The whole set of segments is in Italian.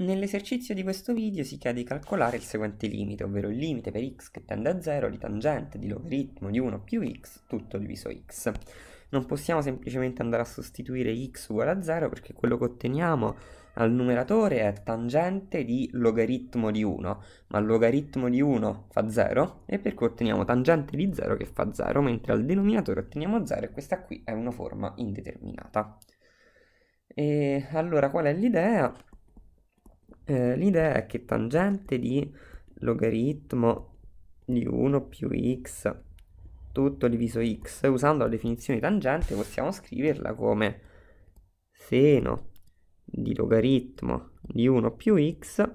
Nell'esercizio di questo video si chiede di calcolare il seguente limite, ovvero il limite per x che tende a 0 di tangente di logaritmo di 1 più x tutto diviso x. Non possiamo semplicemente andare a sostituire x uguale a 0 perché quello che otteniamo al numeratore è tangente di logaritmo di 1, ma logaritmo di 1 fa 0 e per cui otteniamo tangente di 0 che fa 0, mentre al denominatore otteniamo 0 e questa qui è una forma indeterminata. E allora qual è l'idea? Eh, l'idea è che tangente di logaritmo di 1 più x tutto diviso x, usando la definizione di tangente possiamo scriverla come seno di logaritmo di 1 più x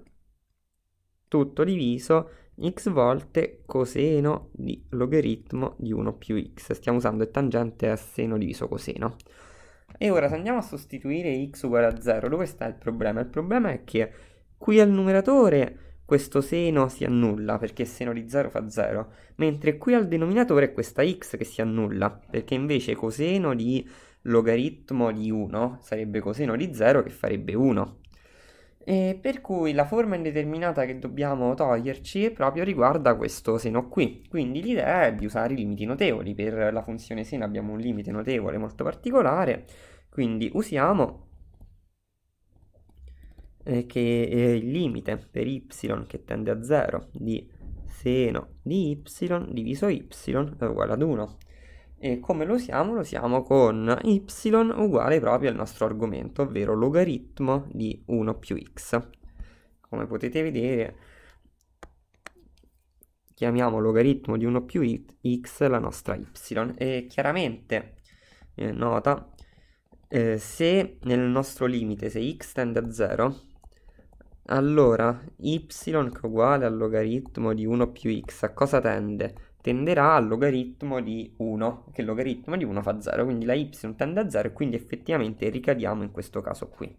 tutto diviso x volte coseno di logaritmo di 1 più x. Stiamo usando il tangente a seno diviso coseno. E ora se andiamo a sostituire x uguale a 0, dove sta il problema? Il problema è che Qui al numeratore questo seno si annulla perché seno di 0 fa 0, mentre qui al denominatore è questa x che si annulla, perché invece coseno di logaritmo di 1 sarebbe coseno di 0 che farebbe 1. E per cui la forma indeterminata che dobbiamo toglierci è proprio riguarda questo seno qui. Quindi l'idea è di usare i limiti notevoli. Per la funzione seno abbiamo un limite notevole molto particolare, quindi usiamo eh, che è il limite per y che tende a 0 di seno di y diviso y è uguale ad 1. E come lo siamo? Lo siamo con y uguale proprio al nostro argomento, ovvero logaritmo di 1 più x. Come potete vedere, chiamiamo logaritmo di 1 più x la nostra y. E chiaramente, eh, nota, eh, se nel nostro limite, se x tende a 0, allora, y che è uguale al logaritmo di 1 più x, a cosa tende? Tenderà al logaritmo di 1, che il logaritmo di 1 fa 0, quindi la y tende a 0 e quindi effettivamente ricadiamo in questo caso qui.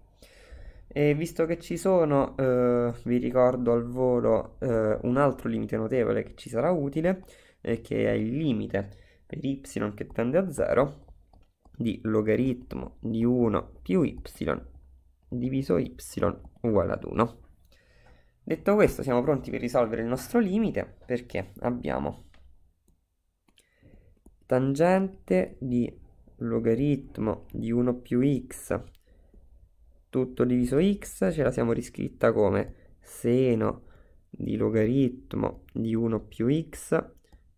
E visto che ci sono, eh, vi ricordo al volo eh, un altro limite notevole che ci sarà utile, eh, che è il limite per y che tende a 0 di logaritmo di 1 più y diviso y uguale ad 1. Detto questo, siamo pronti per risolvere il nostro limite perché abbiamo tangente di logaritmo di 1 più x tutto diviso x ce la siamo riscritta come seno di logaritmo di 1 più x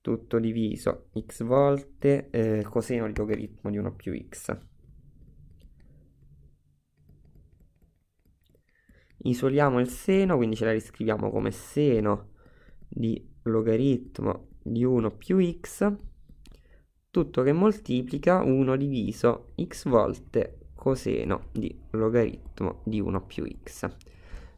tutto diviso x volte eh, coseno di logaritmo di 1 più x Isoliamo il seno, quindi ce la riscriviamo come seno di logaritmo di 1 più x, tutto che moltiplica 1 diviso x volte coseno di logaritmo di 1 più x.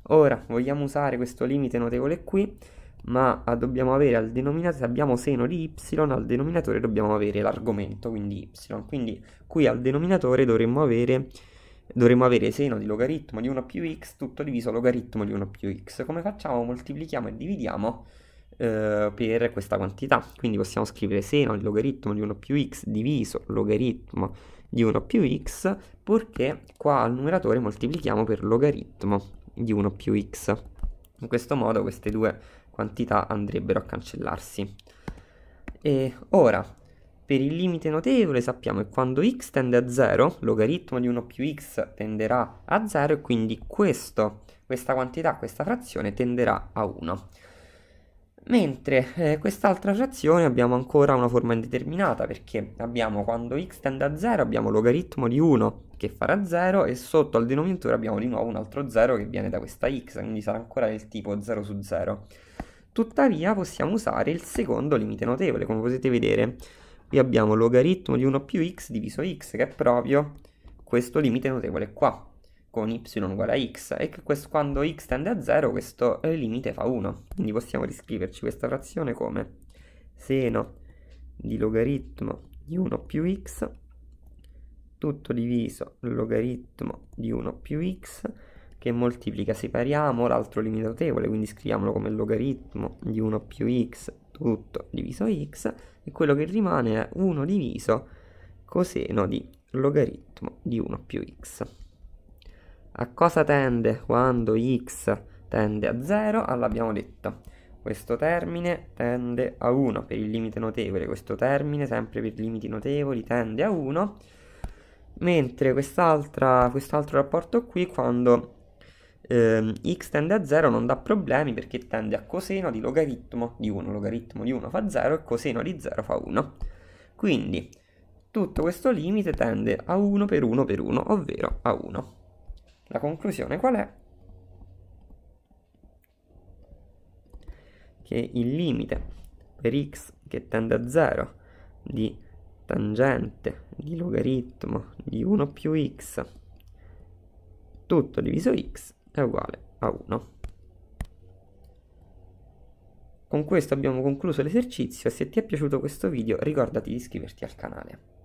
Ora vogliamo usare questo limite notevole qui, ma dobbiamo avere al denominatore, se abbiamo seno di y, al denominatore dobbiamo avere l'argomento, quindi y. Quindi qui al denominatore dovremmo avere dovremmo avere seno di logaritmo di 1 più x tutto diviso logaritmo di 1 più x. Come facciamo? Moltiplichiamo e dividiamo eh, per questa quantità. Quindi possiamo scrivere seno di logaritmo di 1 più x diviso logaritmo di 1 più x, purché qua al numeratore moltiplichiamo per logaritmo di 1 più x. In questo modo queste due quantità andrebbero a cancellarsi. E ora per il limite notevole sappiamo che quando x tende a 0, logaritmo di 1 più x tenderà a 0 e quindi questo, questa quantità, questa frazione tenderà a 1. Mentre eh, quest'altra frazione abbiamo ancora una forma indeterminata perché abbiamo quando x tende a 0 abbiamo logaritmo di 1 che farà 0 e sotto al denominatore abbiamo di nuovo un altro 0 che viene da questa x, quindi sarà ancora del tipo 0 su 0. Tuttavia possiamo usare il secondo limite notevole, come potete vedere e abbiamo logaritmo di 1 più x diviso x, che è proprio questo limite notevole qua, con y uguale a x, e che questo, quando x tende a 0 questo eh, limite fa 1. Quindi possiamo riscriverci questa frazione come seno di logaritmo di 1 più x tutto diviso logaritmo di 1 più x che moltiplica, separiamo l'altro limite notevole, quindi scriviamolo come logaritmo di 1 più x tutto diviso x e quello che rimane è 1 diviso coseno di logaritmo di 1 più x. A cosa tende quando x tende a 0? All'abbiamo ah, detto questo termine tende a 1 per il limite notevole, questo termine sempre per limiti notevoli tende a 1, mentre quest'altro quest rapporto qui quando eh, x tende a 0 non dà problemi perché tende a coseno di logaritmo di 1, logaritmo di 1 fa 0 e coseno di 0 fa 1. Quindi tutto questo limite tende a 1 per 1 per 1, ovvero a 1. La conclusione qual è? Che il limite per x che tende a 0 di tangente di logaritmo di 1 più x tutto diviso x è uguale a 1. Con questo abbiamo concluso l'esercizio, se ti è piaciuto questo video ricordati di iscriverti al canale.